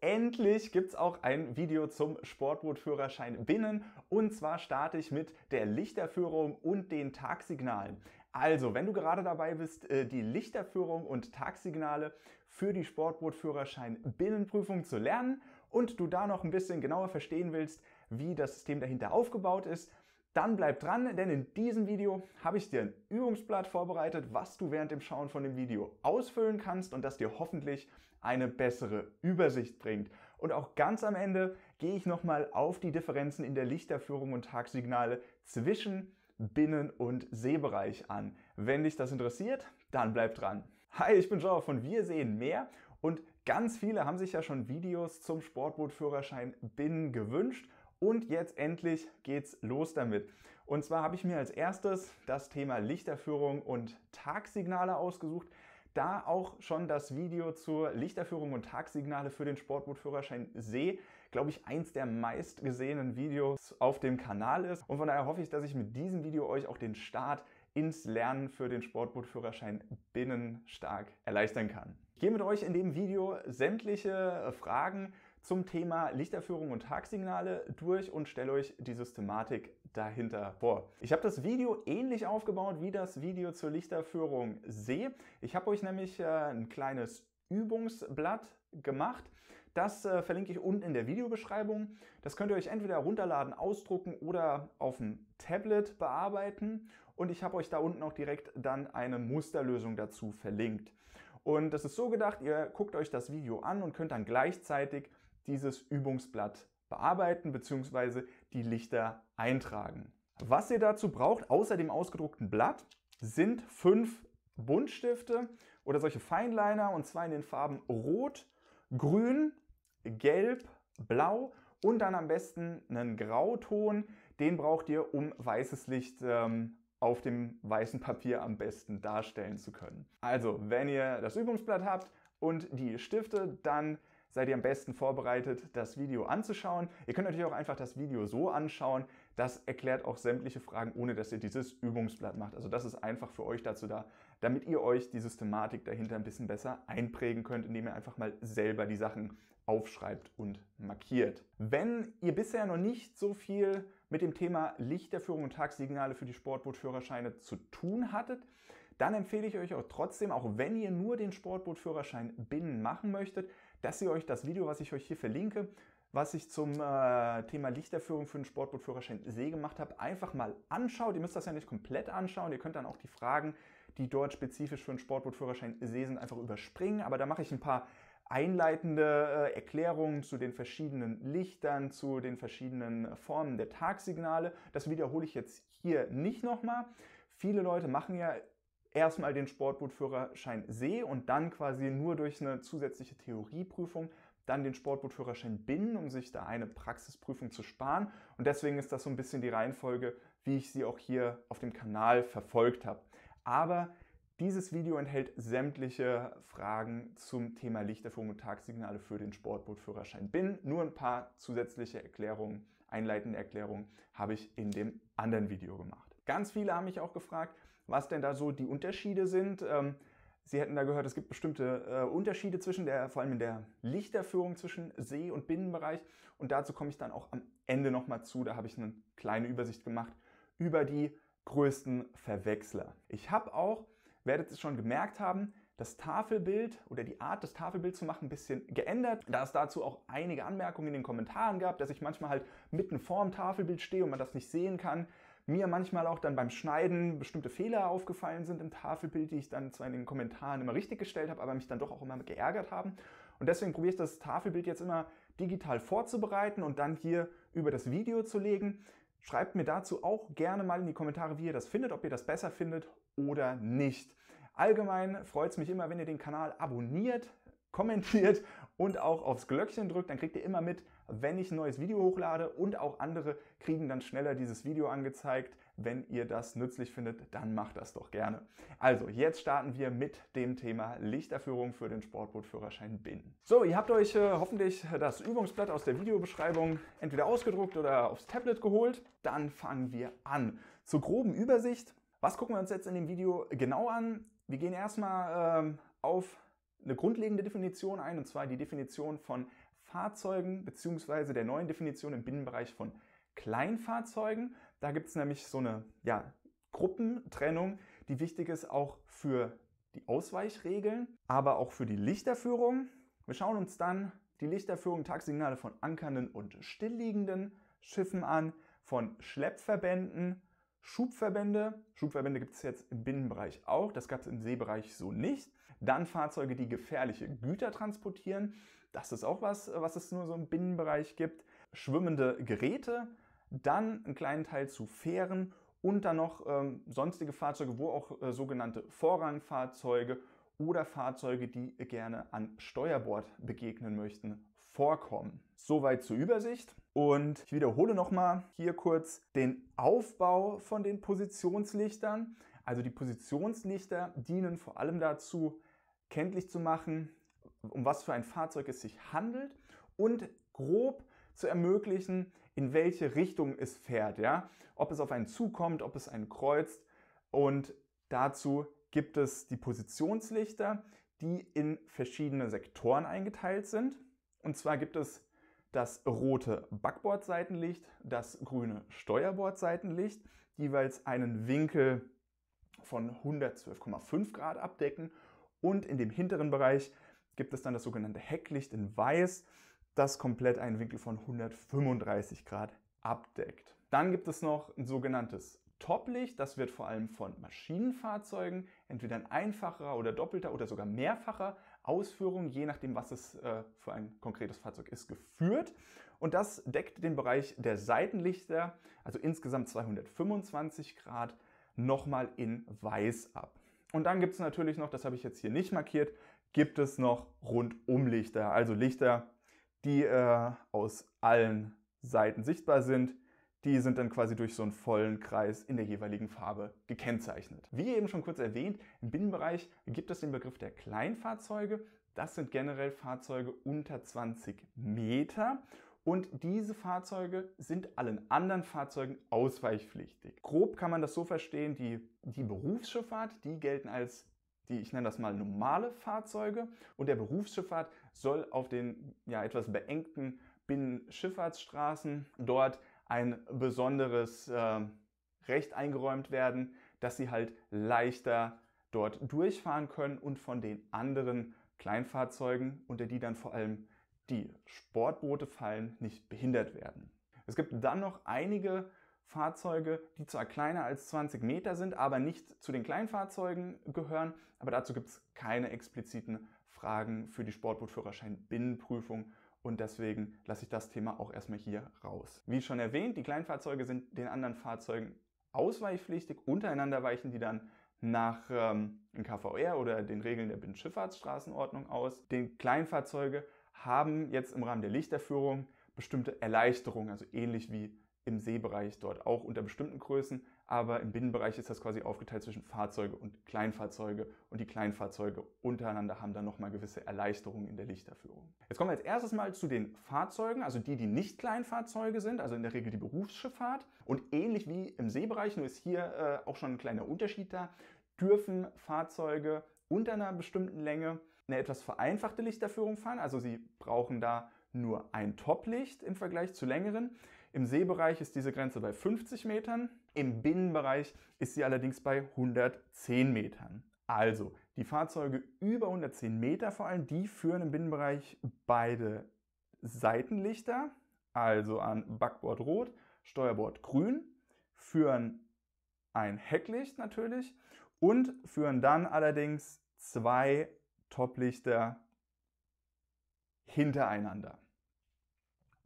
endlich gibt es auch ein Video zum Sportbootführerschein Binnen. Und zwar starte ich mit der Lichterführung und den Tagsignalen. Also, wenn du gerade dabei bist, äh, die Lichterführung und Tagsignale für die Sportbootführerschein Binnenprüfung zu lernen und du da noch ein bisschen genauer verstehen willst, wie das System dahinter aufgebaut ist, dann bleib dran, denn in diesem Video habe ich dir ein Übungsblatt vorbereitet, was du während dem Schauen von dem Video ausfüllen kannst und das dir hoffentlich eine bessere Übersicht bringt. Und auch ganz am Ende gehe ich nochmal auf die Differenzen in der Lichterführung und Tagsignale zwischen Binnen- und Sehbereich an. Wenn dich das interessiert, dann bleib dran. Hi, ich bin Joao von Wir sehen mehr und ganz viele haben sich ja schon Videos zum Sportbootführerschein Binnen gewünscht und jetzt endlich geht's los damit. Und zwar habe ich mir als erstes das Thema Lichterführung und Tagsignale ausgesucht, da auch schon das Video zur Lichterführung und Tagsignale für den Sportbootführerschein See, glaube ich, eins der meistgesehenen Videos auf dem Kanal ist. Und von daher hoffe ich, dass ich mit diesem Video euch auch den Start ins Lernen für den Sportbootführerschein binnen stark erleichtern kann. Ich gehe mit euch in dem Video sämtliche Fragen zum Thema Lichterführung und Tagsignale durch und stelle euch die Systematik dahinter vor. Ich habe das Video ähnlich aufgebaut wie das Video zur Lichterführung See. Ich habe euch nämlich äh, ein kleines Übungsblatt gemacht. Das äh, verlinke ich unten in der Videobeschreibung. Das könnt ihr euch entweder runterladen, ausdrucken oder auf dem Tablet bearbeiten. Und ich habe euch da unten auch direkt dann eine Musterlösung dazu verlinkt. Und das ist so gedacht, ihr guckt euch das Video an und könnt dann gleichzeitig dieses Übungsblatt bearbeiten bzw. die Lichter eintragen. Was ihr dazu braucht, außer dem ausgedruckten Blatt, sind fünf Buntstifte oder solche Feinliner und zwar in den Farben Rot, Grün, Gelb, Blau und dann am besten einen Grauton. Den braucht ihr, um weißes Licht ähm, auf dem weißen Papier am besten darstellen zu können. Also, wenn ihr das Übungsblatt habt und die Stifte, dann seid ihr am besten vorbereitet, das Video anzuschauen. Ihr könnt natürlich auch einfach das Video so anschauen. Das erklärt auch sämtliche Fragen, ohne dass ihr dieses Übungsblatt macht. Also das ist einfach für euch dazu da, damit ihr euch die Systematik dahinter ein bisschen besser einprägen könnt, indem ihr einfach mal selber die Sachen aufschreibt und markiert. Wenn ihr bisher noch nicht so viel mit dem Thema Lichterführung und Tagsignale für die Sportbootführerscheine zu tun hattet, dann empfehle ich euch auch trotzdem, auch wenn ihr nur den Sportbootführerschein binnen machen möchtet, dass ihr euch das Video, was ich euch hier verlinke, was ich zum äh, Thema Lichterführung für den Sportbootführerschein See gemacht habe, einfach mal anschaut. Ihr müsst das ja nicht komplett anschauen. Ihr könnt dann auch die Fragen, die dort spezifisch für den Sportbootführerschein See sind, einfach überspringen. Aber da mache ich ein paar einleitende äh, Erklärungen zu den verschiedenen Lichtern, zu den verschiedenen Formen der Tagsignale. Das wiederhole ich jetzt hier nicht nochmal. Viele Leute machen ja erstmal den Sportbootführerschein sehe und dann quasi nur durch eine zusätzliche Theorieprüfung dann den Sportbootführerschein bin, um sich da eine Praxisprüfung zu sparen. Und deswegen ist das so ein bisschen die Reihenfolge, wie ich sie auch hier auf dem Kanal verfolgt habe. Aber dieses Video enthält sämtliche Fragen zum Thema Lichterführung und Tagsignale für den Sportbootführerschein BIN. Nur ein paar zusätzliche Erklärungen, einleitende Erklärungen habe ich in dem anderen Video gemacht. Ganz viele haben mich auch gefragt, was denn da so die Unterschiede sind. Ähm, Sie hätten da gehört, es gibt bestimmte äh, Unterschiede zwischen der, vor allem in der Lichterführung zwischen See- und Binnenbereich. Und dazu komme ich dann auch am Ende nochmal zu. Da habe ich eine kleine Übersicht gemacht über die größten Verwechsler. Ich habe auch, werdet es schon gemerkt haben, das Tafelbild oder die Art, das Tafelbild zu machen, ein bisschen geändert, da es dazu auch einige Anmerkungen in den Kommentaren gab, dass ich manchmal halt mitten vorm Tafelbild stehe und man das nicht sehen kann mir manchmal auch dann beim Schneiden bestimmte Fehler aufgefallen sind im Tafelbild, die ich dann zwar in den Kommentaren immer richtig gestellt habe, aber mich dann doch auch immer geärgert haben. Und deswegen probiere ich das Tafelbild jetzt immer digital vorzubereiten und dann hier über das Video zu legen. Schreibt mir dazu auch gerne mal in die Kommentare, wie ihr das findet, ob ihr das besser findet oder nicht. Allgemein freut es mich immer, wenn ihr den Kanal abonniert, kommentiert und auch aufs Glöckchen drückt, dann kriegt ihr immer mit, wenn ich ein neues Video hochlade und auch andere kriegen dann schneller dieses Video angezeigt. Wenn ihr das nützlich findet, dann macht das doch gerne. Also, jetzt starten wir mit dem Thema Lichterführung für den Sportbootführerschein BIN. So, ihr habt euch äh, hoffentlich das Übungsblatt aus der Videobeschreibung entweder ausgedruckt oder aufs Tablet geholt. Dann fangen wir an. Zur groben Übersicht. Was gucken wir uns jetzt in dem Video genau an? Wir gehen erstmal ähm, auf eine grundlegende Definition ein, und zwar die Definition von Fahrzeugen beziehungsweise der neuen Definition im Binnenbereich von Kleinfahrzeugen. Da gibt es nämlich so eine ja, Gruppentrennung, die wichtig ist auch für die Ausweichregeln, aber auch für die Lichterführung. Wir schauen uns dann die Lichterführung Tagsignale von ankernden und stillliegenden Schiffen an, von Schleppverbänden, Schubverbände. Schubverbände gibt es jetzt im Binnenbereich auch, das gab es im Seebereich so nicht. Dann Fahrzeuge, die gefährliche Güter transportieren das ist auch was, was es nur so im Binnenbereich gibt. Schwimmende Geräte, dann einen kleinen Teil zu Fähren und dann noch ähm, sonstige Fahrzeuge, wo auch äh, sogenannte Vorrangfahrzeuge oder Fahrzeuge, die gerne an Steuerbord begegnen möchten, vorkommen. Soweit zur Übersicht. Und ich wiederhole nochmal hier kurz den Aufbau von den Positionslichtern. Also die Positionslichter dienen vor allem dazu, kenntlich zu machen, um was für ein Fahrzeug es sich handelt und grob zu ermöglichen, in welche Richtung es fährt, ja, ob es auf einen zukommt, ob es einen kreuzt und dazu gibt es die Positionslichter, die in verschiedene Sektoren eingeteilt sind. Und zwar gibt es das rote Backbordseitenlicht, das grüne Steuerbordseitenlicht, jeweils einen Winkel von 112,5 Grad abdecken und in dem hinteren Bereich gibt es dann das sogenannte Hecklicht in Weiß, das komplett einen Winkel von 135 Grad abdeckt. Dann gibt es noch ein sogenanntes Toplicht, das wird vor allem von Maschinenfahrzeugen entweder in einfacher oder doppelter oder sogar mehrfacher Ausführung, je nachdem, was es äh, für ein konkretes Fahrzeug ist, geführt. Und das deckt den Bereich der Seitenlichter, also insgesamt 225 Grad, nochmal in weiß ab. Und dann gibt es natürlich noch, das habe ich jetzt hier nicht markiert, gibt es noch Rundumlichter, also Lichter, die äh, aus allen Seiten sichtbar sind. Die sind dann quasi durch so einen vollen Kreis in der jeweiligen Farbe gekennzeichnet. Wie eben schon kurz erwähnt, im Binnenbereich gibt es den Begriff der Kleinfahrzeuge. Das sind generell Fahrzeuge unter 20 Meter. Und diese Fahrzeuge sind allen anderen Fahrzeugen ausweichpflichtig. Grob kann man das so verstehen, die, die Berufsschifffahrt, die gelten als die, ich nenne das mal normale Fahrzeuge und der Berufsschifffahrt soll auf den ja etwas beengten Binnenschifffahrtsstraßen dort ein besonderes äh, Recht eingeräumt werden, dass sie halt leichter dort durchfahren können und von den anderen Kleinfahrzeugen, unter die dann vor allem die Sportboote fallen, nicht behindert werden. Es gibt dann noch einige Fahrzeuge, die zwar kleiner als 20 Meter sind, aber nicht zu den Kleinfahrzeugen gehören. Aber dazu gibt es keine expliziten Fragen für die Sportbootführerschein Binnenprüfung und deswegen lasse ich das Thema auch erstmal hier raus. Wie schon erwähnt, die Kleinfahrzeuge sind den anderen Fahrzeugen ausweichpflichtig. Untereinander weichen die dann nach ähm, KVR oder den Regeln der Binnenschifffahrtsstraßenordnung aus. Den Kleinfahrzeuge haben jetzt im Rahmen der Lichterführung bestimmte Erleichterungen, also ähnlich wie im Seebereich dort, auch unter bestimmten Größen, aber im Binnenbereich ist das quasi aufgeteilt zwischen Fahrzeuge und Kleinfahrzeuge und die Kleinfahrzeuge untereinander haben dann nochmal gewisse Erleichterungen in der Lichterführung. Jetzt kommen wir als erstes mal zu den Fahrzeugen, also die, die nicht Kleinfahrzeuge sind, also in der Regel die Berufsschifffahrt und ähnlich wie im Seebereich, nur ist hier äh, auch schon ein kleiner Unterschied da, dürfen Fahrzeuge unter einer bestimmten Länge eine etwas vereinfachte Lichterführung fahren, also sie brauchen da nur ein Toplicht im Vergleich zu längeren. Im Seebereich ist diese Grenze bei 50 Metern, im Binnenbereich ist sie allerdings bei 110 Metern. Also, die Fahrzeuge über 110 Meter vor allem, die führen im Binnenbereich beide Seitenlichter, also an Backbord rot, Steuerbord grün, führen ein Hecklicht natürlich und führen dann allerdings zwei Toplichter hintereinander.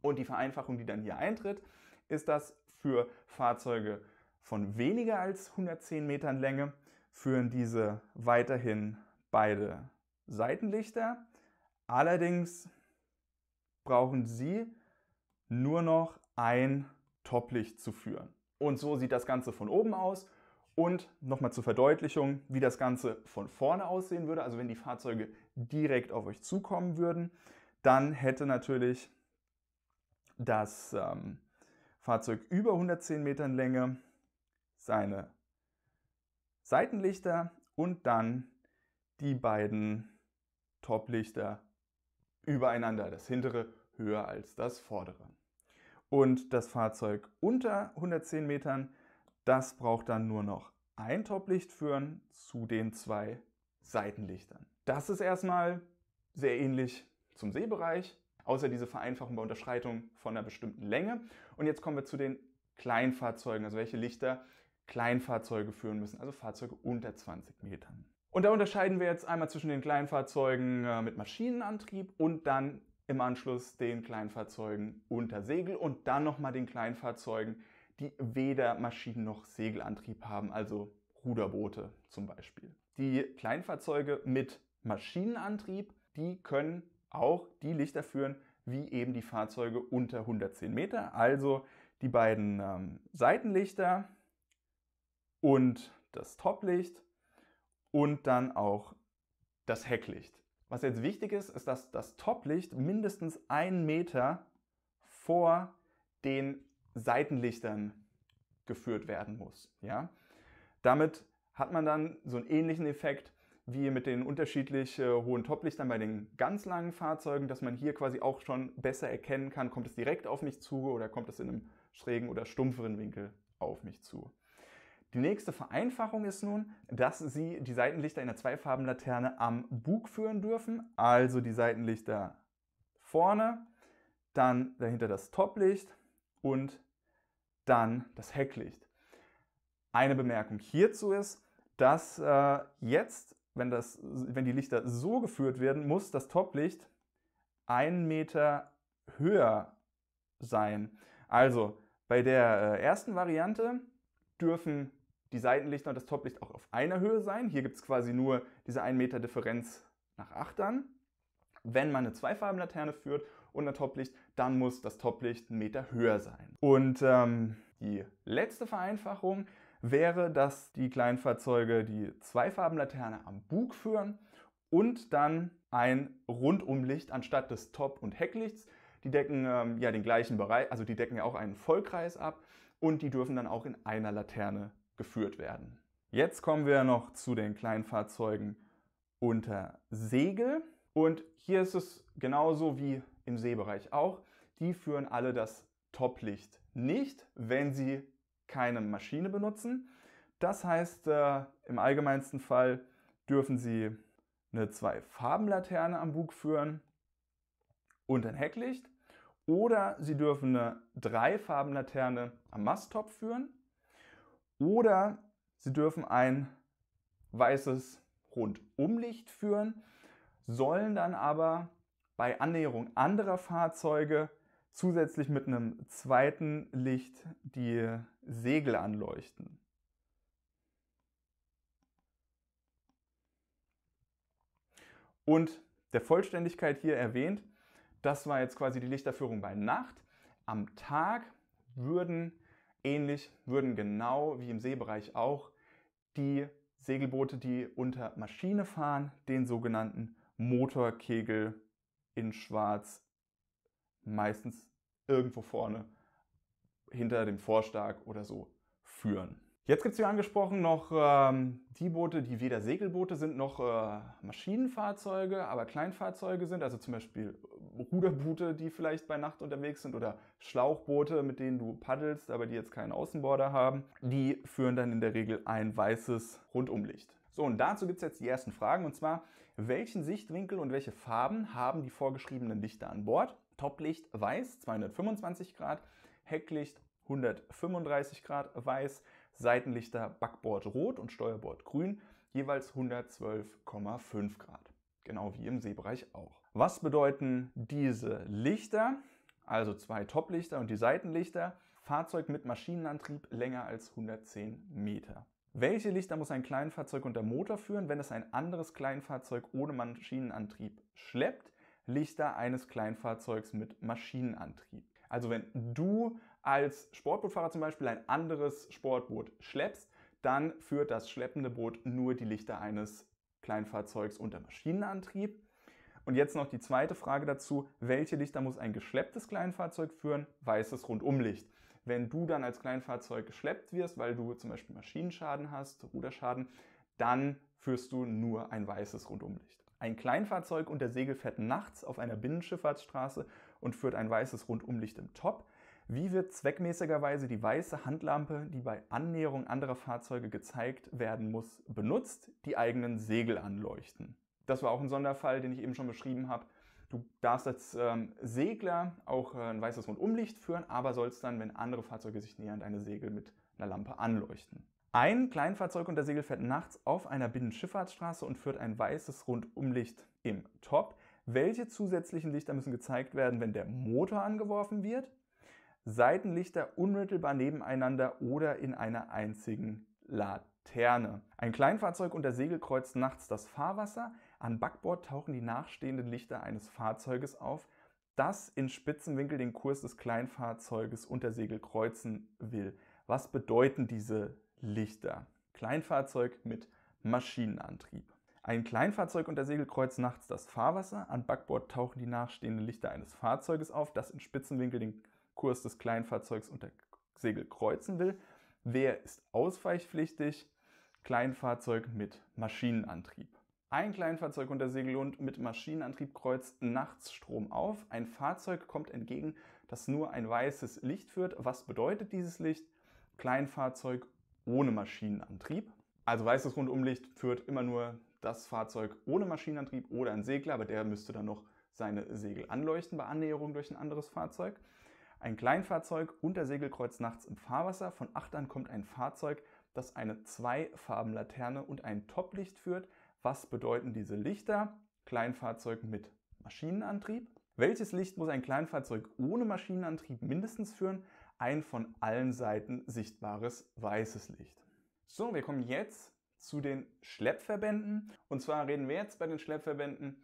Und die Vereinfachung, die dann hier eintritt, ist das für Fahrzeuge von weniger als 110 Metern Länge führen diese weiterhin beide Seitenlichter. Allerdings brauchen Sie nur noch ein Toplicht zu führen. Und so sieht das Ganze von oben aus. Und nochmal zur Verdeutlichung, wie das Ganze von vorne aussehen würde. Also wenn die Fahrzeuge direkt auf euch zukommen würden, dann hätte natürlich das ähm, Fahrzeug über 110 Metern Länge, seine Seitenlichter und dann die beiden Toplichter übereinander, das hintere höher als das vordere. Und das Fahrzeug unter 110 Metern, das braucht dann nur noch ein Toplicht führen zu den zwei Seitenlichtern. Das ist erstmal sehr ähnlich zum Seebereich, außer diese Vereinfachung bei Unterschreitung von einer bestimmten Länge. Und jetzt kommen wir zu den Kleinfahrzeugen, also welche Lichter Kleinfahrzeuge führen müssen, also Fahrzeuge unter 20 Metern. Und da unterscheiden wir jetzt einmal zwischen den Kleinfahrzeugen äh, mit Maschinenantrieb und dann im Anschluss den Kleinfahrzeugen unter Segel und dann nochmal den Kleinfahrzeugen, die weder Maschinen- noch Segelantrieb haben, also Ruderboote zum Beispiel. Die Kleinfahrzeuge mit Maschinenantrieb, die können auch die Lichter führen, wie eben die Fahrzeuge unter 110 Meter. Also die beiden ähm, Seitenlichter und das Toplicht und dann auch das Hecklicht. Was jetzt wichtig ist, ist, dass das Toplicht mindestens einen Meter vor den Seitenlichtern geführt werden muss. Ja? Damit hat man dann so einen ähnlichen Effekt wie mit den unterschiedlich äh, hohen Toplichtern bei den ganz langen Fahrzeugen, dass man hier quasi auch schon besser erkennen kann, kommt es direkt auf mich zu oder kommt es in einem schrägen oder stumpferen Winkel auf mich zu. Die nächste Vereinfachung ist nun, dass Sie die Seitenlichter in der Zweifarbenlaterne am Bug führen dürfen, also die Seitenlichter vorne, dann dahinter das Toplicht und dann das Hecklicht. Eine Bemerkung hierzu ist, dass äh, jetzt wenn, das, wenn die Lichter so geführt werden, muss das Toplicht einen Meter höher sein. Also bei der äh, ersten Variante dürfen die Seitenlichter und das Toplicht auch auf einer Höhe sein. Hier gibt es quasi nur diese 1 Meter Differenz nach Achtern. Wenn man eine Zweifarbenlaterne führt und ein Toplicht, dann muss das Toplicht einen Meter höher sein. Und ähm, die letzte Vereinfachung wäre, dass die Kleinfahrzeuge die Zweifarbenlaterne am Bug führen und dann ein Rundumlicht anstatt des Top- und Hecklichts. Die decken ähm, ja den gleichen Bereich, also die decken ja auch einen Vollkreis ab und die dürfen dann auch in einer Laterne geführt werden. Jetzt kommen wir noch zu den Kleinfahrzeugen unter Segel. Und hier ist es genauso wie im Seebereich auch. Die führen alle das Toplicht nicht, wenn sie keine Maschine benutzen. Das heißt, äh, im allgemeinsten Fall dürfen Sie eine Zwei-Farben-Laterne am Bug führen und ein Hecklicht. Oder Sie dürfen eine Drei-Farben-Laterne am Masttop führen. Oder Sie dürfen ein weißes Rundumlicht führen, sollen dann aber bei Annäherung anderer Fahrzeuge zusätzlich mit einem zweiten Licht die Segel anleuchten. Und der Vollständigkeit hier erwähnt, das war jetzt quasi die Lichterführung bei Nacht. Am Tag würden ähnlich, würden genau wie im Seebereich auch die Segelboote, die unter Maschine fahren, den sogenannten Motorkegel in Schwarz meistens irgendwo vorne hinter dem Vorschlag oder so führen. Jetzt gibt es wie angesprochen noch ähm, die Boote, die weder Segelboote sind noch äh, Maschinenfahrzeuge, aber Kleinfahrzeuge sind, also zum Beispiel äh, Ruderboote, die vielleicht bei Nacht unterwegs sind oder Schlauchboote, mit denen du paddelst, aber die jetzt keinen Außenborder haben. Die führen dann in der Regel ein weißes Rundumlicht. So, und dazu gibt es jetzt die ersten Fragen, und zwar, welchen Sichtwinkel und welche Farben haben die vorgeschriebenen Lichter an Bord? Toplicht weiß, 225 Grad, Hecklicht 135 Grad weiß, Seitenlichter Backbord rot und Steuerbord grün, jeweils 112,5 Grad. Genau wie im Seebereich auch. Was bedeuten diese Lichter? Also zwei Toplichter und die Seitenlichter. Fahrzeug mit Maschinenantrieb länger als 110 Meter. Welche Lichter muss ein Kleinfahrzeug unter Motor führen, wenn es ein anderes Kleinfahrzeug ohne Maschinenantrieb schleppt? Lichter eines Kleinfahrzeugs mit Maschinenantrieb. Also wenn du als Sportbootfahrer zum Beispiel ein anderes Sportboot schleppst, dann führt das schleppende Boot nur die Lichter eines Kleinfahrzeugs unter Maschinenantrieb. Und jetzt noch die zweite Frage dazu, welche Lichter muss ein geschlepptes Kleinfahrzeug führen? Weißes Rundumlicht. Wenn du dann als Kleinfahrzeug geschleppt wirst, weil du zum Beispiel Maschinenschaden hast, Ruderschaden, dann führst du nur ein weißes Rundumlicht. Ein Kleinfahrzeug unter Segel fährt nachts auf einer Binnenschifffahrtsstraße und führt ein weißes Rundumlicht im Top. Wie wird zweckmäßigerweise die weiße Handlampe, die bei Annäherung anderer Fahrzeuge gezeigt werden muss, benutzt? Die eigenen Segel anleuchten. Das war auch ein Sonderfall, den ich eben schon beschrieben habe. Du darfst als ähm, Segler auch äh, ein weißes Rundumlicht führen, aber sollst dann, wenn andere Fahrzeuge sich nähern, deine Segel mit einer Lampe anleuchten. Ein Kleinfahrzeug unter Segel fährt nachts auf einer Binnenschifffahrtsstraße und führt ein weißes Rundumlicht im Top. Welche zusätzlichen Lichter müssen gezeigt werden, wenn der Motor angeworfen wird? Seitenlichter unmittelbar nebeneinander oder in einer einzigen Laterne. Ein Kleinfahrzeug unter Segel kreuzt nachts das Fahrwasser. An Backbord tauchen die nachstehenden Lichter eines Fahrzeuges auf, das in Spitzenwinkel den Kurs des Kleinfahrzeuges unter Segel kreuzen will. Was bedeuten diese Lichter? Kleinfahrzeug mit Maschinenantrieb. Ein Kleinfahrzeug unter der Segelkreuz nachts das Fahrwasser. An Backbord tauchen die nachstehenden Lichter eines Fahrzeuges auf, das in Spitzenwinkel den Kurs des Kleinfahrzeugs unter Segel kreuzen will. Wer ist ausweichpflichtig? Kleinfahrzeug mit Maschinenantrieb. Ein Kleinfahrzeug unter Segel und mit Maschinenantrieb kreuzt nachts Strom auf. Ein Fahrzeug kommt entgegen, das nur ein weißes Licht führt. Was bedeutet dieses Licht? Kleinfahrzeug ohne Maschinenantrieb. Also weißes Rundumlicht führt immer nur das Fahrzeug ohne Maschinenantrieb oder ein Segler, aber der müsste dann noch seine Segel anleuchten bei Annäherung durch ein anderes Fahrzeug. Ein Kleinfahrzeug unter Segelkreuz nachts im Fahrwasser. Von Achtern kommt ein Fahrzeug, das eine Zweifarbenlaterne und ein Toplicht führt. Was bedeuten diese Lichter? Kleinfahrzeug mit Maschinenantrieb. Welches Licht muss ein Kleinfahrzeug ohne Maschinenantrieb mindestens führen? Ein von allen Seiten sichtbares weißes Licht. So, wir kommen jetzt zu den Schleppverbänden. Und zwar reden wir jetzt bei den Schleppverbänden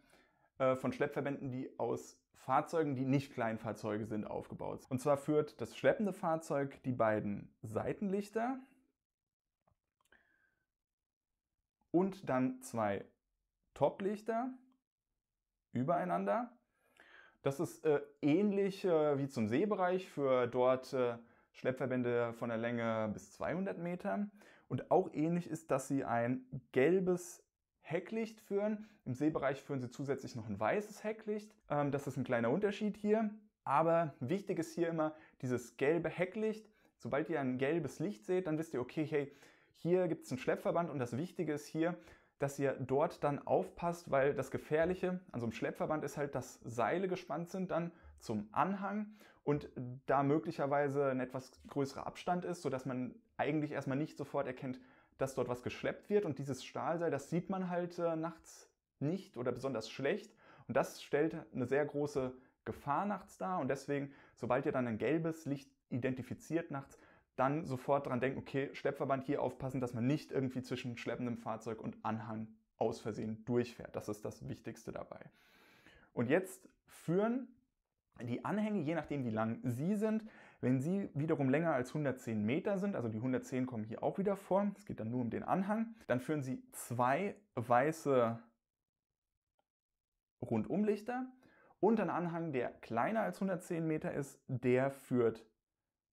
äh, von Schleppverbänden, die aus Fahrzeugen, die nicht Kleinfahrzeuge sind, aufgebaut. sind. Und zwar führt das schleppende Fahrzeug die beiden Seitenlichter und dann zwei Toplichter übereinander. Das ist äh, ähnlich äh, wie zum Seebereich für dort äh, Schleppverbände von der Länge bis 200 Metern. Und auch ähnlich ist, dass sie ein gelbes Hecklicht führen. Im Seebereich führen sie zusätzlich noch ein weißes Hecklicht. Ähm, das ist ein kleiner Unterschied hier. Aber wichtig ist hier immer dieses gelbe Hecklicht. Sobald ihr ein gelbes Licht seht, dann wisst ihr, okay, hey, hier gibt es ein Schleppverband und das Wichtige ist hier, dass ihr dort dann aufpasst, weil das Gefährliche an so einem Schleppverband ist halt, dass Seile gespannt sind dann zum Anhang und da möglicherweise ein etwas größerer Abstand ist, sodass man eigentlich erstmal nicht sofort erkennt, dass dort was geschleppt wird und dieses Stahlseil, das sieht man halt äh, nachts nicht oder besonders schlecht und das stellt eine sehr große Gefahr nachts dar und deswegen, sobald ihr dann ein gelbes Licht identifiziert nachts, dann sofort dran denken, okay, Schleppverband hier aufpassen, dass man nicht irgendwie zwischen schleppendem Fahrzeug und Anhang aus Versehen durchfährt. Das ist das Wichtigste dabei. Und jetzt führen die Anhänge, je nachdem wie lang sie sind, wenn sie wiederum länger als 110 Meter sind, also die 110 kommen hier auch wieder vor, es geht dann nur um den Anhang, dann führen sie zwei weiße Rundumlichter und ein Anhang, der kleiner als 110 Meter ist, der führt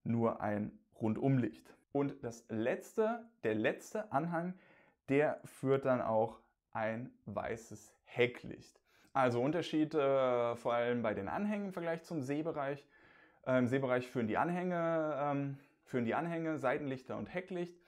nur ein Rundumlicht. Und das letzte, der letzte Anhang, der führt dann auch ein weißes Hecklicht. Also Unterschied äh, vor allem bei den Anhängen im Vergleich zum Seebereich. Im ähm, Seebereich führen die Anhänge, ähm, führen die Anhänge, Seitenlichter und Hecklicht.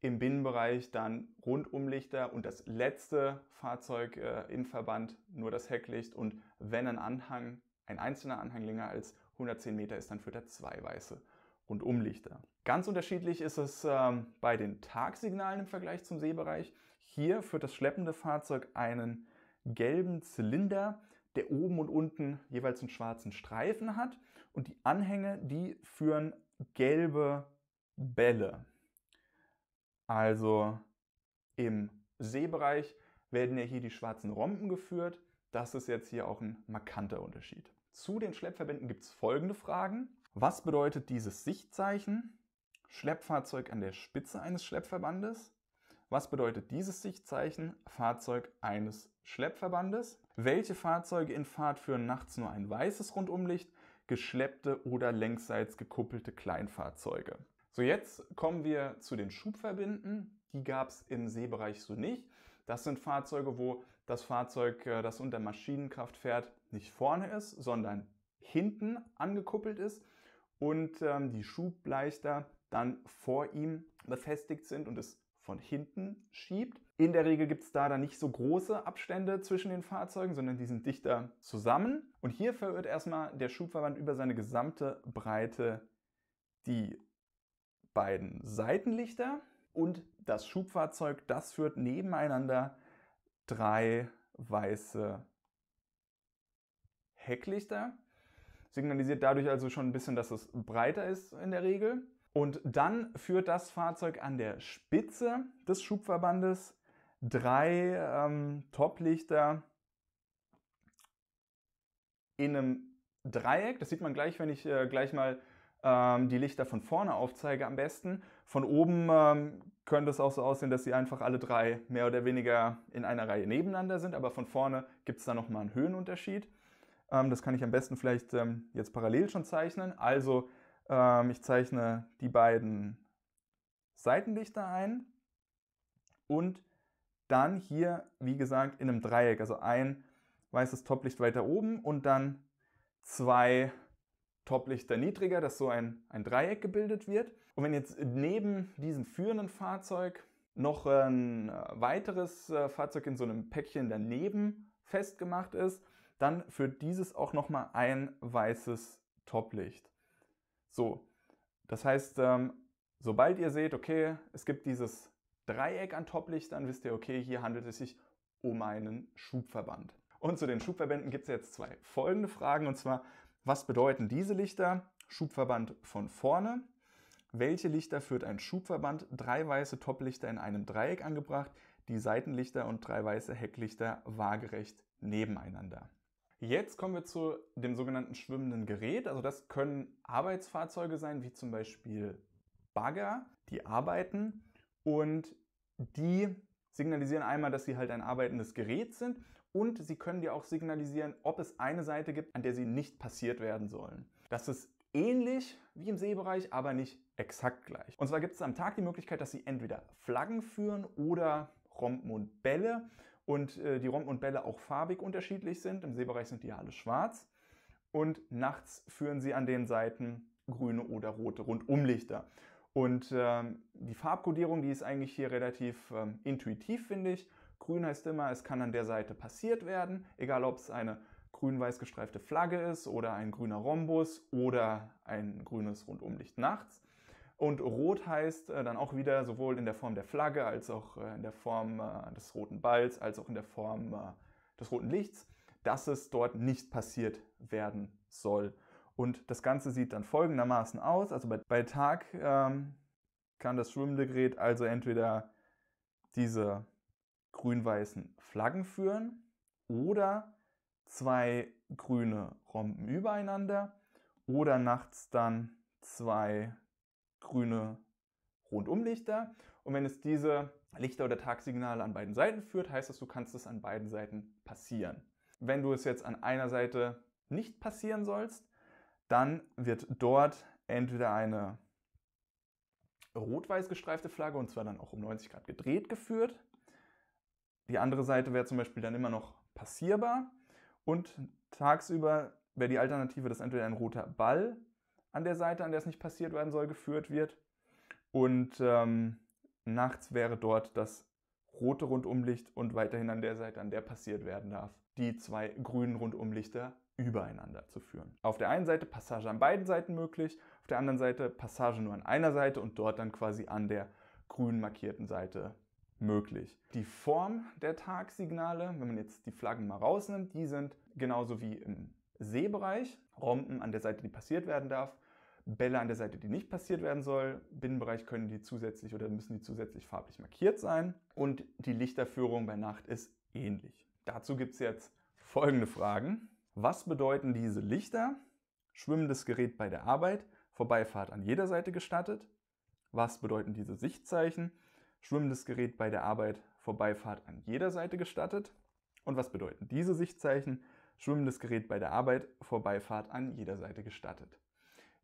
Im Binnenbereich dann Rundumlichter und das letzte Fahrzeug äh, im Verband nur das Hecklicht. Und wenn ein Anhang, ein einzelner Anhang länger als 110 Meter ist, dann führt er zwei weiße Rundumlichter. Ganz unterschiedlich ist es ähm, bei den Tagsignalen im Vergleich zum Seebereich. Hier führt das schleppende Fahrzeug einen gelben Zylinder, der oben und unten jeweils einen schwarzen Streifen hat. Und die Anhänge, die führen gelbe Bälle. Also im Seebereich werden ja hier die schwarzen Rompen geführt. Das ist jetzt hier auch ein markanter Unterschied. Zu den Schleppverbänden gibt es folgende Fragen. Was bedeutet dieses Sichtzeichen? Schleppfahrzeug an der Spitze eines Schleppverbandes? Was bedeutet dieses Sichtzeichen? Fahrzeug eines Schleppverbandes. Welche Fahrzeuge in Fahrt führen nachts nur ein weißes Rundumlicht? Geschleppte oder längsseits gekuppelte Kleinfahrzeuge. So, jetzt kommen wir zu den Schubverbinden. Die gab es im Seebereich so nicht. Das sind Fahrzeuge, wo das Fahrzeug, äh, das unter Maschinenkraft fährt, nicht vorne ist, sondern hinten angekuppelt ist und ähm, die Schubleichter dann vor ihm befestigt sind und es von hinten schiebt. In der Regel gibt es da dann nicht so große Abstände zwischen den Fahrzeugen, sondern die sind dichter zusammen. Und hier verirrt erstmal der Schubverband über seine gesamte Breite die beiden Seitenlichter und das Schubfahrzeug, das führt nebeneinander drei weiße Hecklichter. Signalisiert dadurch also schon ein bisschen, dass es breiter ist in der Regel. Und dann führt das Fahrzeug an der Spitze des Schubverbandes drei ähm, Toplichter in einem Dreieck. Das sieht man gleich, wenn ich äh, gleich mal ähm, die Lichter von vorne aufzeige am besten. Von oben ähm, könnte es auch so aussehen, dass sie einfach alle drei mehr oder weniger in einer Reihe nebeneinander sind, aber von vorne gibt es da nochmal einen Höhenunterschied. Ähm, das kann ich am besten vielleicht ähm, jetzt parallel schon zeichnen. Also ähm, ich zeichne die beiden Seitenlichter ein und dann hier, wie gesagt, in einem Dreieck, also ein weißes Toplicht weiter oben und dann zwei Toplichter niedriger, dass so ein, ein Dreieck gebildet wird. Und wenn jetzt neben diesem führenden Fahrzeug noch ein äh, weiteres äh, Fahrzeug in so einem Päckchen daneben festgemacht ist, dann führt dieses auch nochmal ein weißes Toplicht. So, das heißt, ähm, sobald ihr seht, okay, es gibt dieses Dreieck an Toplicht, dann wisst ihr, okay, hier handelt es sich um einen Schubverband. Und zu den Schubverbänden gibt es jetzt zwei folgende Fragen. Und zwar, was bedeuten diese Lichter? Schubverband von vorne. Welche Lichter führt ein Schubverband? Drei weiße Toplichter in einem Dreieck angebracht, die Seitenlichter und drei weiße Hecklichter waagerecht nebeneinander. Jetzt kommen wir zu dem sogenannten schwimmenden Gerät. Also das können Arbeitsfahrzeuge sein, wie zum Beispiel Bagger, die arbeiten und die signalisieren einmal, dass sie halt ein arbeitendes Gerät sind und sie können dir auch signalisieren, ob es eine Seite gibt, an der sie nicht passiert werden sollen. Das ist ähnlich wie im Seebereich, aber nicht exakt gleich. Und zwar gibt es am Tag die Möglichkeit, dass sie entweder Flaggen führen oder Rompen und Bälle und äh, die Rompen und Bälle auch farbig unterschiedlich sind. Im Seebereich sind die ja alle schwarz. Und nachts führen sie an den Seiten grüne oder rote Rundumlichter. Und ähm, die Farbkodierung, die ist eigentlich hier relativ ähm, intuitiv, finde ich. Grün heißt immer, es kann an der Seite passiert werden, egal ob es eine grün-weiß gestreifte Flagge ist oder ein grüner Rhombus oder ein grünes Rundumlicht nachts. Und rot heißt äh, dann auch wieder sowohl in der Form der Flagge als auch äh, in der Form äh, des roten Balls, als auch in der Form äh, des roten Lichts, dass es dort nicht passiert werden soll. Und das Ganze sieht dann folgendermaßen aus. Also bei, bei Tag ähm, kann das schwimmende Gerät also entweder diese grün-weißen Flaggen führen oder zwei grüne Rompen übereinander oder nachts dann zwei grüne Rundumlichter. Und wenn es diese Lichter- oder Tagsignale an beiden Seiten führt, heißt das, du kannst es an beiden Seiten passieren. Wenn du es jetzt an einer Seite nicht passieren sollst, dann wird dort entweder eine rot-weiß gestreifte Flagge, und zwar dann auch um 90 Grad gedreht, geführt. Die andere Seite wäre zum Beispiel dann immer noch passierbar. Und tagsüber wäre die Alternative, dass entweder ein roter Ball an der Seite, an der es nicht passiert werden soll, geführt wird. Und ähm, nachts wäre dort das rote Rundumlicht und weiterhin an der Seite, an der passiert werden darf, die zwei grünen Rundumlichter übereinander zu führen. Auf der einen Seite Passage an beiden Seiten möglich, auf der anderen Seite Passage nur an einer Seite und dort dann quasi an der grün markierten Seite möglich. Die Form der Tagsignale, wenn man jetzt die Flaggen mal rausnimmt, die sind genauso wie im Seebereich, Rompen an der Seite, die passiert werden darf, Bälle an der Seite, die nicht passiert werden soll. Binnenbereich können die zusätzlich oder müssen die zusätzlich farblich markiert sein. Und die Lichterführung bei Nacht ist ähnlich. Dazu gibt es jetzt folgende Fragen. Was bedeuten diese Lichter? Schwimmendes Gerät bei der Arbeit, Vorbeifahrt an jeder Seite gestattet. Was bedeuten diese Sichtzeichen? Schwimmendes Gerät bei der Arbeit, Vorbeifahrt an jeder Seite gestattet. Und was bedeuten diese Sichtzeichen? Schwimmendes Gerät bei der Arbeit, Vorbeifahrt an jeder Seite gestattet.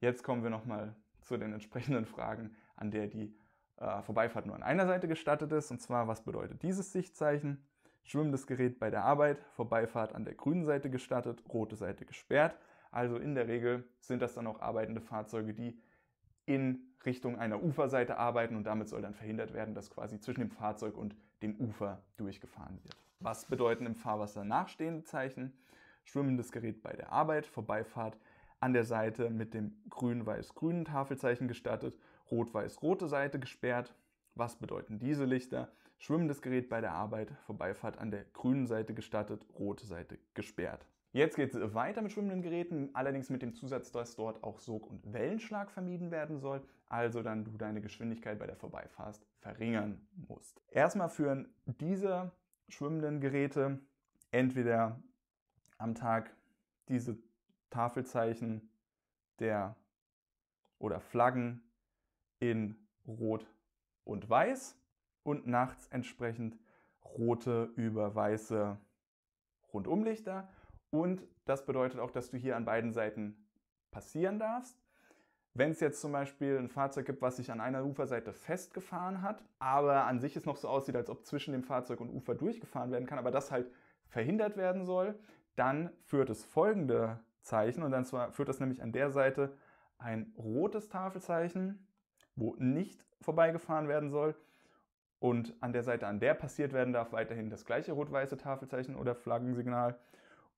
Jetzt kommen wir nochmal zu den entsprechenden Fragen, an der die äh, Vorbeifahrt nur an einer Seite gestattet ist. Und zwar, was bedeutet dieses Sichtzeichen? Schwimmendes Gerät bei der Arbeit, Vorbeifahrt an der grünen Seite gestattet, rote Seite gesperrt. Also in der Regel sind das dann auch arbeitende Fahrzeuge, die in Richtung einer Uferseite arbeiten und damit soll dann verhindert werden, dass quasi zwischen dem Fahrzeug und dem Ufer durchgefahren wird. Was bedeuten im Fahrwasser nachstehende Zeichen? Schwimmendes Gerät bei der Arbeit, Vorbeifahrt an der Seite mit dem grün-weiß-grünen Tafelzeichen gestattet, rot-weiß-rote Seite gesperrt. Was bedeuten diese Lichter? Schwimmendes Gerät bei der Arbeit, Vorbeifahrt an der grünen Seite gestattet, rote Seite gesperrt. Jetzt geht es weiter mit schwimmenden Geräten, allerdings mit dem Zusatz, dass dort auch Sog- und Wellenschlag vermieden werden soll, also dann du deine Geschwindigkeit bei der Vorbeifahrt verringern musst. Erstmal führen diese schwimmenden Geräte entweder am Tag diese Tafelzeichen der oder Flaggen in Rot und Weiß und nachts entsprechend rote über weiße Rundumlichter. Und das bedeutet auch, dass du hier an beiden Seiten passieren darfst. Wenn es jetzt zum Beispiel ein Fahrzeug gibt, was sich an einer Uferseite festgefahren hat, aber an sich es noch so aussieht, als ob zwischen dem Fahrzeug und Ufer durchgefahren werden kann, aber das halt verhindert werden soll, dann führt es folgende Zeichen. Und dann zwar führt das nämlich an der Seite ein rotes Tafelzeichen, wo nicht vorbeigefahren werden soll. Und an der Seite, an der passiert werden darf, weiterhin das gleiche rot-weiße Tafelzeichen oder Flaggensignal.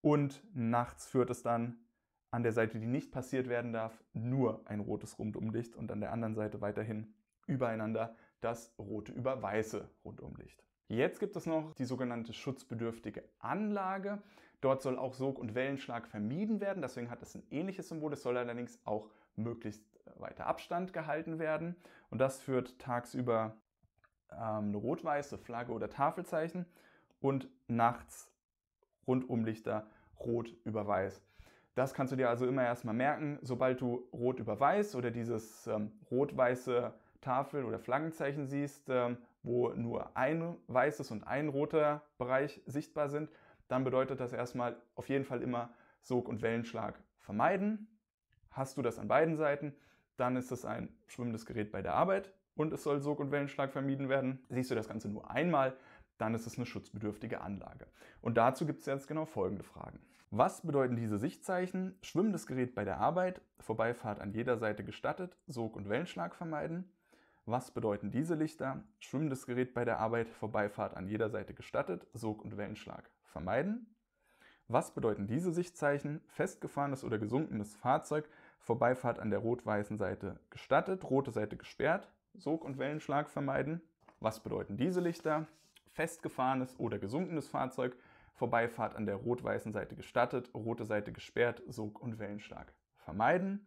Und nachts führt es dann an der Seite, die nicht passiert werden darf, nur ein rotes Rundumlicht und an der anderen Seite weiterhin übereinander das rote über weiße Rundumlicht. Jetzt gibt es noch die sogenannte schutzbedürftige Anlage. Dort soll auch Sog- und Wellenschlag vermieden werden, deswegen hat es ein ähnliches Symbol, es soll allerdings auch möglichst weiter Abstand gehalten werden. Und das führt tagsüber ähm, eine rot-weiße Flagge oder Tafelzeichen und nachts Rundumlichter rot über weiß. Das kannst du dir also immer erstmal merken, sobald du rot über weiß oder dieses ähm, rot-weiße Tafel oder Flaggenzeichen siehst, ähm, wo nur ein weißes und ein roter Bereich sichtbar sind, dann bedeutet das erstmal auf jeden Fall immer Sog- und Wellenschlag vermeiden. Hast du das an beiden Seiten, dann ist es ein schwimmendes Gerät bei der Arbeit und es soll Sog- und Wellenschlag vermieden werden. Siehst du das Ganze nur einmal, dann ist es eine schutzbedürftige Anlage. Und dazu gibt es jetzt genau folgende Fragen. Was bedeuten diese Sichtzeichen? Schwimmendes Gerät bei der Arbeit, Vorbeifahrt an jeder Seite gestattet, Sog- und Wellenschlag vermeiden. Was bedeuten diese Lichter? Schwimmendes Gerät bei der Arbeit, Vorbeifahrt an jeder Seite gestattet, Sog- und Wellenschlag vermeiden? Was bedeuten diese Sichtzeichen? Festgefahrenes oder gesunkenes Fahrzeug, Vorbeifahrt an der rot-weißen Seite gestattet, rote Seite gesperrt, Sog- und Wellenschlag vermeiden. Was bedeuten diese Lichter? Festgefahrenes oder gesunkenes Fahrzeug, Vorbeifahrt an der rot-weißen Seite gestattet, rote Seite gesperrt, Sog- und Wellenschlag vermeiden.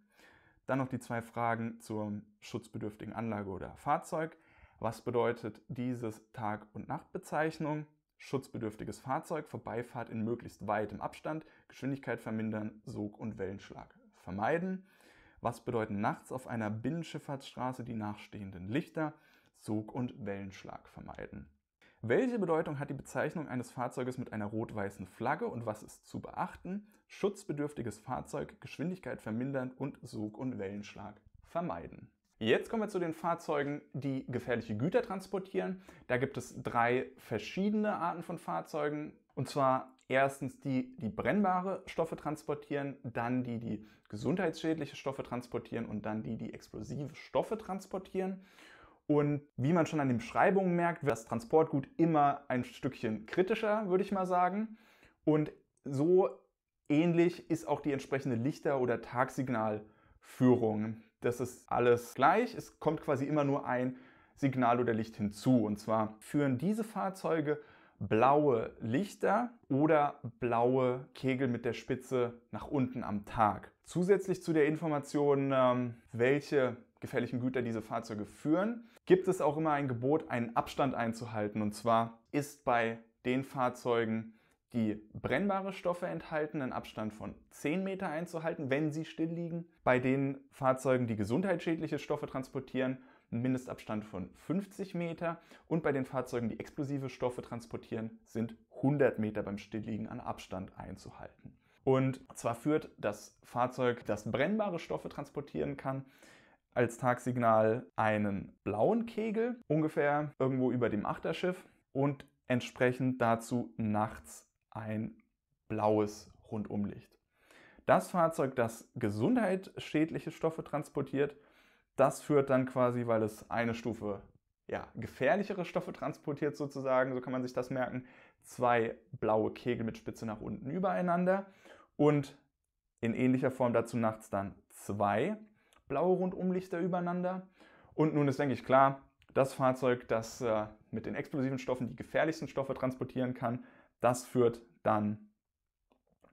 Dann noch die zwei Fragen zur schutzbedürftigen Anlage oder Fahrzeug. Was bedeutet dieses Tag- und Nachtbezeichnung? Schutzbedürftiges Fahrzeug, Vorbeifahrt in möglichst weitem Abstand, Geschwindigkeit vermindern, Sog- und Wellenschlag vermeiden. Was bedeuten nachts auf einer Binnenschifffahrtsstraße die nachstehenden Lichter? Sog- und Wellenschlag vermeiden. Welche Bedeutung hat die Bezeichnung eines Fahrzeuges mit einer rot-weißen Flagge und was ist zu beachten? Schutzbedürftiges Fahrzeug, Geschwindigkeit vermindern und Sog- und Wellenschlag vermeiden. Jetzt kommen wir zu den Fahrzeugen, die gefährliche Güter transportieren. Da gibt es drei verschiedene Arten von Fahrzeugen. Und zwar erstens die, die brennbare Stoffe transportieren, dann die, die gesundheitsschädliche Stoffe transportieren und dann die, die explosive Stoffe transportieren. Und wie man schon an den Beschreibungen merkt, wird das Transportgut immer ein Stückchen kritischer, würde ich mal sagen. Und so ähnlich ist auch die entsprechende Lichter- oder Tagsignalführung. Das ist alles gleich. Es kommt quasi immer nur ein Signal oder Licht hinzu. Und zwar führen diese Fahrzeuge blaue Lichter oder blaue Kegel mit der Spitze nach unten am Tag. Zusätzlich zu der Information, ähm, welche gefährlichen Güter diese Fahrzeuge führen, gibt es auch immer ein Gebot, einen Abstand einzuhalten. Und zwar ist bei den Fahrzeugen die brennbare Stoffe enthalten, einen Abstand von 10 Meter einzuhalten, wenn sie still liegen. Bei den Fahrzeugen, die gesundheitsschädliche Stoffe transportieren, einen Mindestabstand von 50 Meter. Und bei den Fahrzeugen, die explosive Stoffe transportieren, sind 100 Meter beim Stillliegen an Abstand einzuhalten. Und zwar führt das Fahrzeug, das brennbare Stoffe transportieren kann, als Tagsignal einen blauen Kegel, ungefähr irgendwo über dem Achterschiff und entsprechend dazu nachts ein blaues Rundumlicht. Das Fahrzeug, das gesundheitsschädliche Stoffe transportiert, das führt dann quasi, weil es eine Stufe ja, gefährlichere Stoffe transportiert sozusagen, so kann man sich das merken, zwei blaue Kegel mit Spitze nach unten übereinander und in ähnlicher Form dazu nachts dann zwei blaue Rundumlichter übereinander. Und nun ist, denke ich, klar, das Fahrzeug, das äh, mit den explosiven Stoffen die gefährlichsten Stoffe transportieren kann, das führt dann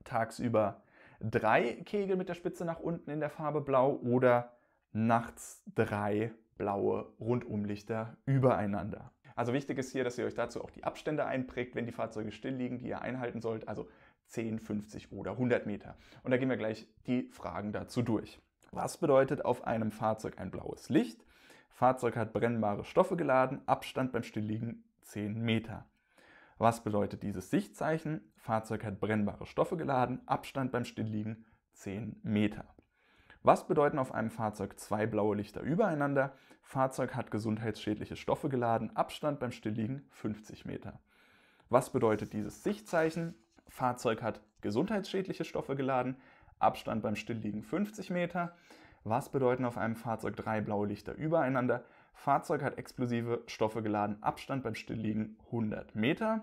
tagsüber drei Kegel mit der Spitze nach unten in der Farbe Blau oder nachts drei blaue Rundumlichter übereinander. Also wichtig ist hier, dass ihr euch dazu auch die Abstände einprägt, wenn die Fahrzeuge still liegen, die ihr einhalten sollt, also 10, 50 oder 100 Meter. Und da gehen wir gleich die Fragen dazu durch. Was bedeutet auf einem Fahrzeug ein blaues Licht? Fahrzeug hat brennbare Stoffe geladen, Abstand beim Stillliegen 10 Meter. Was bedeutet dieses Sichtzeichen? Fahrzeug hat brennbare Stoffe geladen, Abstand beim Stillliegen 10 Meter. Was bedeuten auf einem Fahrzeug zwei blaue Lichter übereinander? Fahrzeug hat gesundheitsschädliche Stoffe geladen, Abstand beim Stillliegen 50 Meter. Was bedeutet dieses Sichtzeichen? Fahrzeug hat gesundheitsschädliche Stoffe geladen, Abstand beim Stillliegen 50 Meter. Was bedeuten auf einem Fahrzeug drei blaue Lichter übereinander? Fahrzeug hat explosive Stoffe geladen, Abstand beim Stillliegen 100 Meter.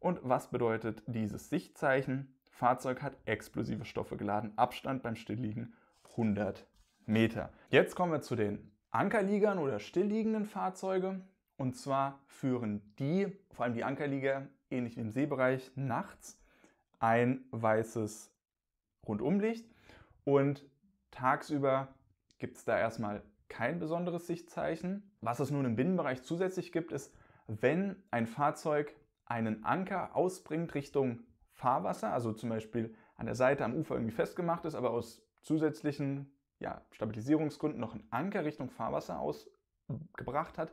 Und was bedeutet dieses Sichtzeichen? Fahrzeug hat explosive Stoffe geladen, Abstand beim Stillliegen 100 Meter. Jetzt kommen wir zu den Ankerliegern oder stillliegenden Fahrzeuge. Und zwar führen die, vor allem die Ankerlieger, ähnlich wie im Seebereich, nachts ein weißes Rundumlicht. Und tagsüber gibt es da erstmal kein besonderes Sichtzeichen. Was es nun im Binnenbereich zusätzlich gibt, ist, wenn ein Fahrzeug einen Anker ausbringt Richtung Fahrwasser, also zum Beispiel an der Seite am Ufer irgendwie festgemacht ist, aber aus zusätzlichen ja, Stabilisierungsgründen noch einen Anker Richtung Fahrwasser ausgebracht hat,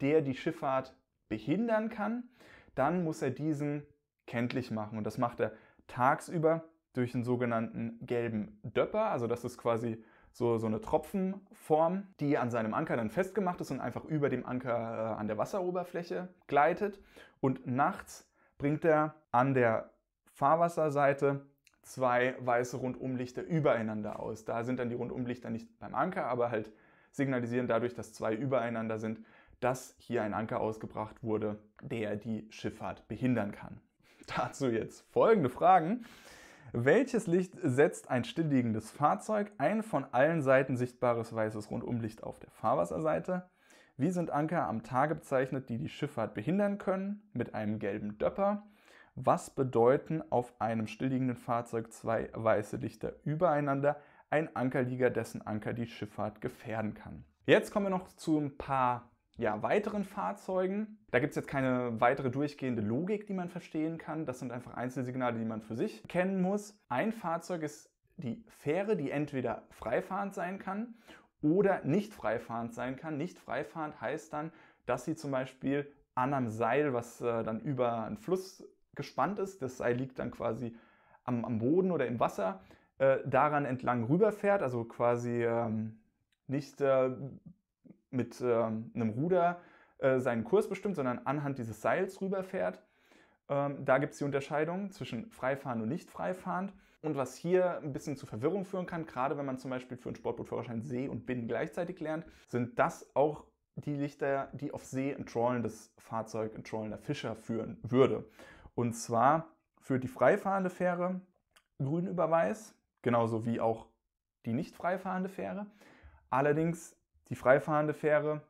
der die Schifffahrt behindern kann, dann muss er diesen kenntlich machen. Und das macht er tagsüber durch einen sogenannten gelben Döpper. Also das ist quasi so, so eine Tropfenform, die an seinem Anker dann festgemacht ist und einfach über dem Anker äh, an der Wasseroberfläche gleitet. Und nachts bringt er an der Fahrwasserseite zwei weiße Rundumlichter übereinander aus. Da sind dann die Rundumlichter nicht beim Anker, aber halt signalisieren dadurch, dass zwei übereinander sind, dass hier ein Anker ausgebracht wurde, der die Schifffahrt behindern kann. Dazu jetzt folgende Fragen. Welches Licht setzt ein stillliegendes Fahrzeug? Ein von allen Seiten sichtbares weißes Rundumlicht auf der Fahrwasserseite. Wie sind Anker am Tage bezeichnet, die die Schifffahrt behindern können? Mit einem gelben Döpper. Was bedeuten auf einem stillliegenden Fahrzeug zwei weiße Lichter übereinander? Ein Ankerlieger, dessen Anker die Schifffahrt gefährden kann. Jetzt kommen wir noch zu ein paar ja, weiteren Fahrzeugen. Da gibt es jetzt keine weitere durchgehende Logik, die man verstehen kann. Das sind einfach Einzelsignale, die man für sich kennen muss. Ein Fahrzeug ist die Fähre, die entweder freifahrend sein kann oder nicht freifahrend sein kann. Nicht freifahrend heißt dann, dass sie zum Beispiel an einem Seil, was äh, dann über einen Fluss gespannt ist, das Seil liegt dann quasi am, am Boden oder im Wasser, äh, daran entlang rüberfährt, also quasi ähm, nicht äh, mit ähm, einem Ruder äh, seinen Kurs bestimmt, sondern anhand dieses Seils rüberfährt. Ähm, da gibt es die Unterscheidung zwischen freifahrend und nicht freifahrend. Und was hier ein bisschen zu Verwirrung führen kann, gerade wenn man zum Beispiel für einen Sportbootführerschein See und Binnen gleichzeitig lernt, sind das auch die Lichter, die auf See ein trollendes Fahrzeug, ein trollender Fischer führen würde. Und zwar führt die freifahrende Fähre grün über weiß, genauso wie auch die nicht freifahrende Fähre. Allerdings die freifahrende Fähre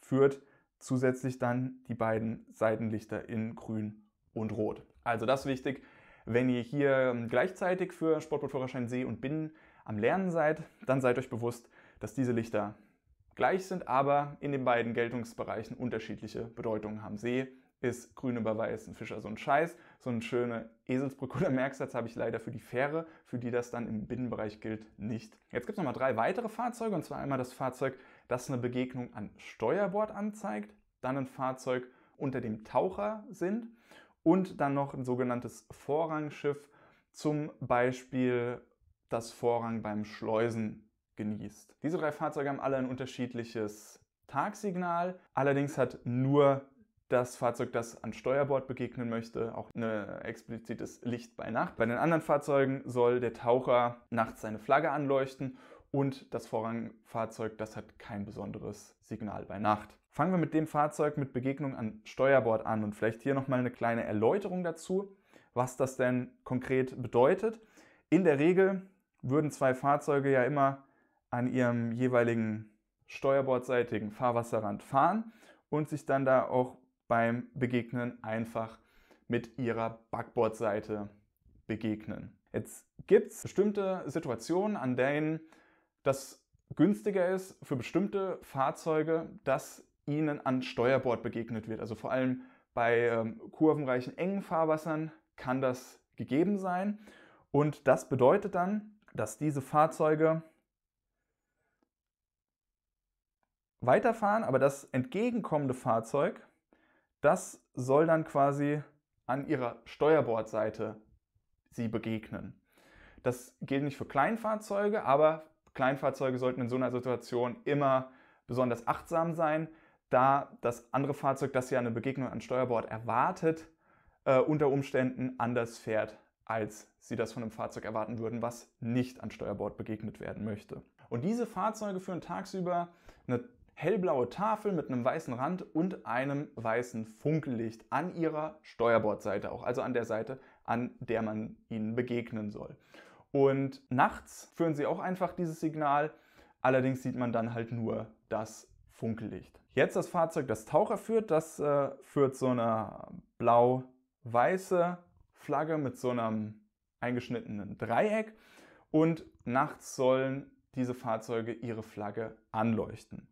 führt zusätzlich dann die beiden Seitenlichter in grün und rot. Also das ist wichtig, wenn ihr hier ähm, gleichzeitig für Sportbootführerschein See und Binnen am Lernen seid, dann seid euch bewusst, dass diese Lichter gleich sind, aber in den beiden Geltungsbereichen unterschiedliche Bedeutungen haben. See ist grün über weiß ein Fischer so ein Scheiß, so ein schöne Eselsbrücke oder Merksatz habe ich leider für die Fähre, für die das dann im Binnenbereich gilt, nicht. Jetzt gibt es nochmal drei weitere Fahrzeuge und zwar einmal das Fahrzeug das eine Begegnung an Steuerbord anzeigt, dann ein Fahrzeug unter dem Taucher sind und dann noch ein sogenanntes Vorrangschiff, zum Beispiel das Vorrang beim Schleusen genießt. Diese drei Fahrzeuge haben alle ein unterschiedliches Tagsignal, allerdings hat nur das Fahrzeug, das an Steuerbord begegnen möchte, auch ein explizites Licht bei Nacht. Bei den anderen Fahrzeugen soll der Taucher nachts seine Flagge anleuchten und das Vorrangfahrzeug, das hat kein besonderes Signal bei Nacht. Fangen wir mit dem Fahrzeug mit Begegnung an Steuerbord an und vielleicht hier nochmal eine kleine Erläuterung dazu, was das denn konkret bedeutet. In der Regel würden zwei Fahrzeuge ja immer an ihrem jeweiligen steuerbordseitigen Fahrwasserrand fahren und sich dann da auch beim Begegnen einfach mit ihrer Backbordseite begegnen. Jetzt gibt es bestimmte Situationen, an denen das günstiger ist für bestimmte Fahrzeuge, dass ihnen an Steuerbord begegnet wird. Also vor allem bei ähm, kurvenreichen engen Fahrwassern kann das gegeben sein. Und das bedeutet dann, dass diese Fahrzeuge weiterfahren, aber das entgegenkommende Fahrzeug, das soll dann quasi an ihrer Steuerbordseite sie begegnen. Das gilt nicht für Kleinfahrzeuge, aber Kleinfahrzeuge sollten in so einer Situation immer besonders achtsam sein, da das andere Fahrzeug, das ja eine Begegnung an Steuerbord erwartet, äh, unter Umständen anders fährt, als sie das von einem Fahrzeug erwarten würden, was nicht an Steuerbord begegnet werden möchte. Und diese Fahrzeuge führen tagsüber eine hellblaue Tafel mit einem weißen Rand und einem weißen Funkellicht an ihrer Steuerbordseite auch, also an der Seite, an der man ihnen begegnen soll. Und nachts führen sie auch einfach dieses Signal. Allerdings sieht man dann halt nur das Funkellicht. Jetzt das Fahrzeug, das Taucher führt, das äh, führt so eine blau-weiße Flagge mit so einem eingeschnittenen Dreieck. Und nachts sollen diese Fahrzeuge ihre Flagge anleuchten.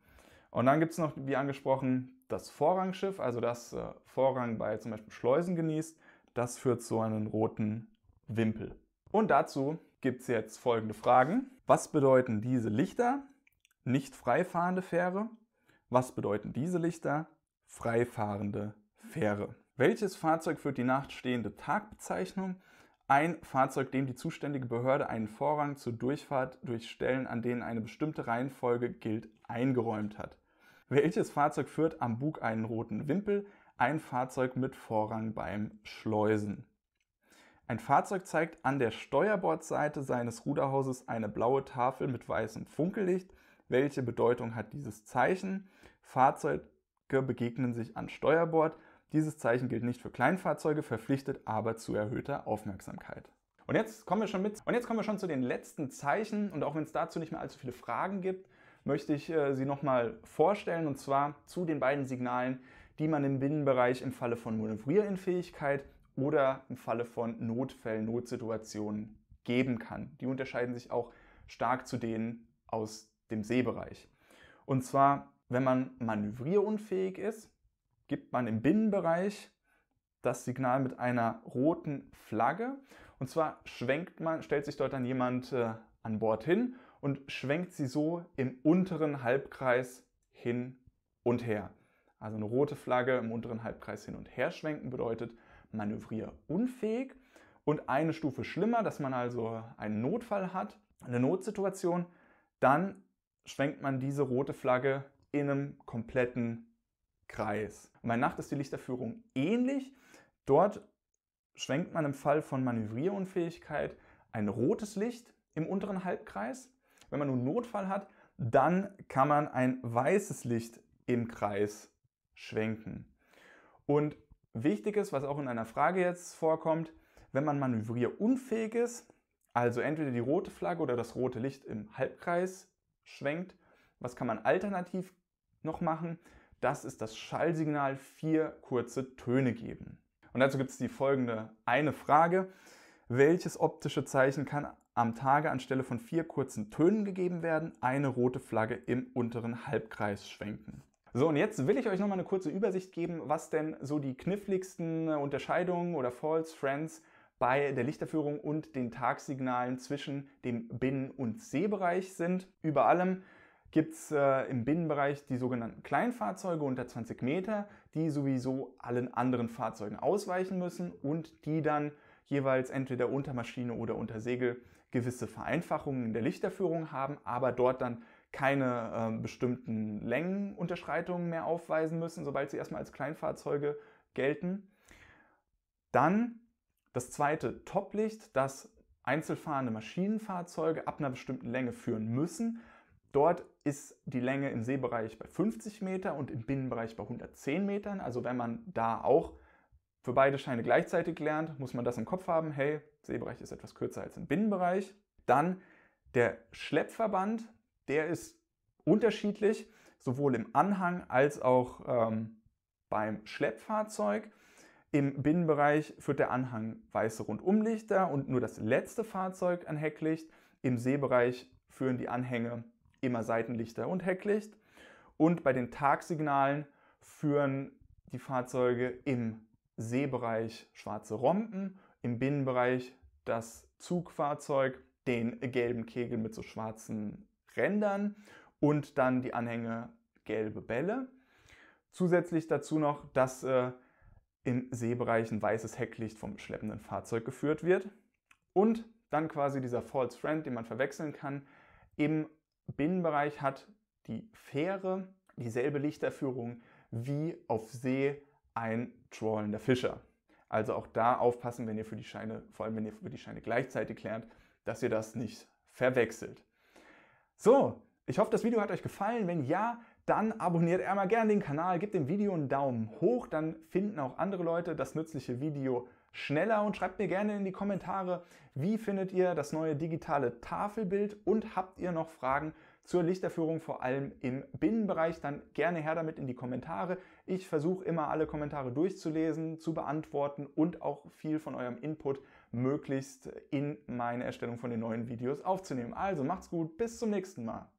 Und dann gibt es noch, wie angesprochen, das Vorrangschiff, also das äh, Vorrang bei zum Beispiel Schleusen genießt. Das führt zu einem roten Wimpel. Und dazu gibt es jetzt folgende Fragen. Was bedeuten diese Lichter? Nicht freifahrende Fähre. Was bedeuten diese Lichter? Freifahrende Fähre. Welches Fahrzeug führt die nachstehende Tagbezeichnung? Ein Fahrzeug, dem die zuständige Behörde einen Vorrang zur Durchfahrt durch Stellen, an denen eine bestimmte Reihenfolge gilt, eingeräumt hat. Welches Fahrzeug führt am Bug einen roten Wimpel? Ein Fahrzeug mit Vorrang beim Schleusen. Ein Fahrzeug zeigt an der Steuerbordseite seines Ruderhauses eine blaue Tafel mit weißem Funkellicht. Welche Bedeutung hat dieses Zeichen? Fahrzeuge begegnen sich an Steuerbord. Dieses Zeichen gilt nicht für Kleinfahrzeuge, verpflichtet aber zu erhöhter Aufmerksamkeit. Und jetzt kommen wir schon mit. Und jetzt kommen wir schon zu den letzten Zeichen. Und auch wenn es dazu nicht mehr allzu viele Fragen gibt, möchte ich äh, sie nochmal vorstellen. Und zwar zu den beiden Signalen, die man im Binnenbereich im Falle von Manövrierinfähigkeit oder im Falle von Notfällen, Notsituationen geben kann. Die unterscheiden sich auch stark zu denen aus dem Seebereich. Und zwar, wenn man manövrierunfähig ist, gibt man im Binnenbereich das Signal mit einer roten Flagge. Und zwar schwenkt man, stellt sich dort dann jemand äh, an Bord hin und schwenkt sie so im unteren Halbkreis hin und her. Also eine rote Flagge im unteren Halbkreis hin und her schwenken bedeutet, manövrierunfähig. Und eine Stufe schlimmer, dass man also einen Notfall hat, eine Notsituation, dann schwenkt man diese rote Flagge in einem kompletten Kreis. Und bei Nacht ist die Lichterführung ähnlich. Dort schwenkt man im Fall von Manövrierunfähigkeit ein rotes Licht im unteren Halbkreis. Wenn man nun Notfall hat, dann kann man ein weißes Licht im Kreis schwenken. Und Wichtig ist, was auch in einer Frage jetzt vorkommt, wenn man manövrierunfähig ist, also entweder die rote Flagge oder das rote Licht im Halbkreis schwenkt, was kann man alternativ noch machen? Das ist das Schallsignal vier kurze Töne geben. Und dazu gibt es die folgende eine Frage. Welches optische Zeichen kann am Tage anstelle von vier kurzen Tönen gegeben werden? Eine rote Flagge im unteren Halbkreis schwenken. So, und jetzt will ich euch nochmal eine kurze Übersicht geben, was denn so die kniffligsten Unterscheidungen oder False Friends bei der Lichterführung und den Tagsignalen zwischen dem Binnen- und Seebereich sind. Über allem gibt es äh, im Binnenbereich die sogenannten Kleinfahrzeuge unter 20 Meter, die sowieso allen anderen Fahrzeugen ausweichen müssen und die dann jeweils entweder unter Maschine oder unter Segel gewisse Vereinfachungen in der Lichterführung haben, aber dort dann keine äh, bestimmten Längenunterschreitungen mehr aufweisen müssen, sobald sie erstmal als Kleinfahrzeuge gelten. Dann das zweite Toplicht, das einzelfahrende Maschinenfahrzeuge ab einer bestimmten Länge führen müssen. Dort ist die Länge im Seebereich bei 50 Meter und im Binnenbereich bei 110 Metern. Also wenn man da auch für beide Scheine gleichzeitig lernt, muss man das im Kopf haben. Hey, Seebereich ist etwas kürzer als im Binnenbereich. Dann der Schleppverband, der ist unterschiedlich, sowohl im Anhang als auch ähm, beim Schleppfahrzeug. Im Binnenbereich führt der Anhang weiße Rundumlichter und nur das letzte Fahrzeug ein Hecklicht. Im Seebereich führen die Anhänge immer Seitenlichter und Hecklicht. Und bei den Tagsignalen führen die Fahrzeuge im Seebereich schwarze Rompen, im Binnenbereich das Zugfahrzeug, den gelben Kegel mit so schwarzen Rändern und dann die Anhänge gelbe Bälle. Zusätzlich dazu noch, dass äh, im Seebereich ein weißes Hecklicht vom schleppenden Fahrzeug geführt wird. Und dann quasi dieser False Friend, den man verwechseln kann. Im Binnenbereich hat die Fähre dieselbe Lichterführung wie auf See ein trawlender Fischer. Also auch da aufpassen, wenn ihr für die Scheine, vor allem wenn ihr für die Scheine gleichzeitig lernt, dass ihr das nicht verwechselt. So, ich hoffe, das Video hat euch gefallen. Wenn ja, dann abonniert einmal gerne den Kanal, gebt dem Video einen Daumen hoch, dann finden auch andere Leute das nützliche Video schneller und schreibt mir gerne in die Kommentare, wie findet ihr das neue digitale Tafelbild und habt ihr noch Fragen zur Lichterführung, vor allem im Binnenbereich, dann gerne her damit in die Kommentare. Ich versuche immer alle Kommentare durchzulesen, zu beantworten und auch viel von eurem Input möglichst in meine Erstellung von den neuen Videos aufzunehmen. Also macht's gut, bis zum nächsten Mal.